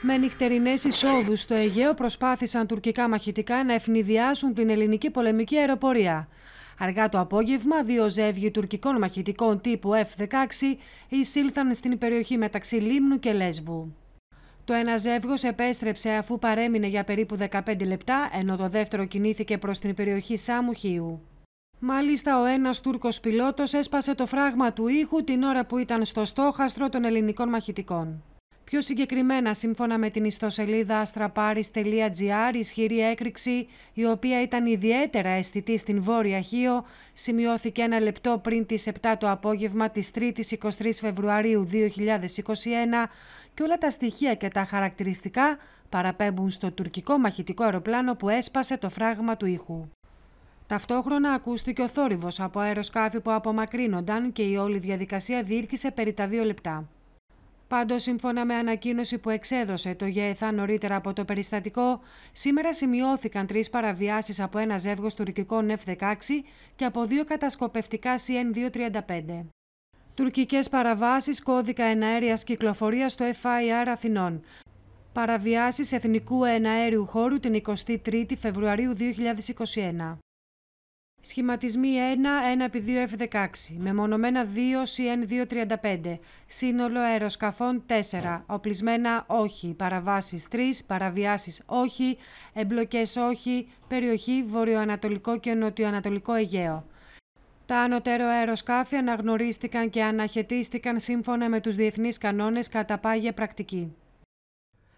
Με νυχτερινές εισόδους στο Αιγαίο προσπάθησαν τουρκικά μαχητικά να ευνηδιάσουν την ελληνική πολεμική αεροπορία. Αργά το απόγευμα, δύο ζεύγοι τουρκικών μαχητικών τύπου F-16 εισήλθαν στην περιοχή μεταξύ Λίμνου και Λέσβου. Το ένα ζεύγος επέστρεψε αφού παρέμεινε για περίπου 15 λεπτά, ενώ το δεύτερο κινήθηκε προς την περιοχή Σάμου Χίου. Μάλιστα, ο ένας Τούρκος πιλότος έσπασε το φράγμα του ήχου την ώρα που ήταν στο στόχαστρο των ελληνικών μαχητικών. Πιο συγκεκριμένα, σύμφωνα με την ιστοσελίδα astraparis.gr, ισχυρή έκρηξη, η οποία ήταν ιδιαίτερα αισθητή στην Βόρεια Χίο, σημειώθηκε ένα λεπτό πριν τις 7 το απόγευμα της 3ης 23 Φεβρουαρίου 2021 και όλα τα στοιχεία και τα χαρακτηριστικά παραπέμπουν στο τουρκικό μαχητικό αεροπλάνο που έσπασε το φράγμα του ήχου. Ταυτόχρονα ακούστηκε ο θόρυβος από αεροσκάφη που απομακρύνονταν και η όλη διαδικασία διήρκησε περί τα δύο λεπτά. Πάντως, σύμφωνα με ανακοίνωση που εξέδωσε το ΓΕΘΑ νωρίτερα από το περιστατικό, σήμερα σημειώθηκαν τρεις παραβιάσεις από ένα ζεύγος τουρκικών F-16 και από δύο κατασκοπευτικά CN-235. Τουρκικές παραβάσεις κώδικα εναέρεια κυκλοφορίας στο FIR Αθηνών. Παραβιάσεις Εθνικού Εναέριου Χώρου την 23η Φεβρουαρίου 2021. Σχηματισμοί 1, 1 π 2 F16, μεμονωμένα 2 CN235, σύνολο αεροσκαφών 4, οπλισμένα όχι, παραβάσεις 3, παραβιάσεις όχι, εμπλοκές όχι, περιοχή βορειοανατολικό και νοτιοανατολικό Αιγαίο. Τα ανωτέρω αεροσκάφη αναγνωρίστηκαν και αναχαιτίστηκαν σύμφωνα με τους διεθνείς κανόνες κατά πάγια πρακτική.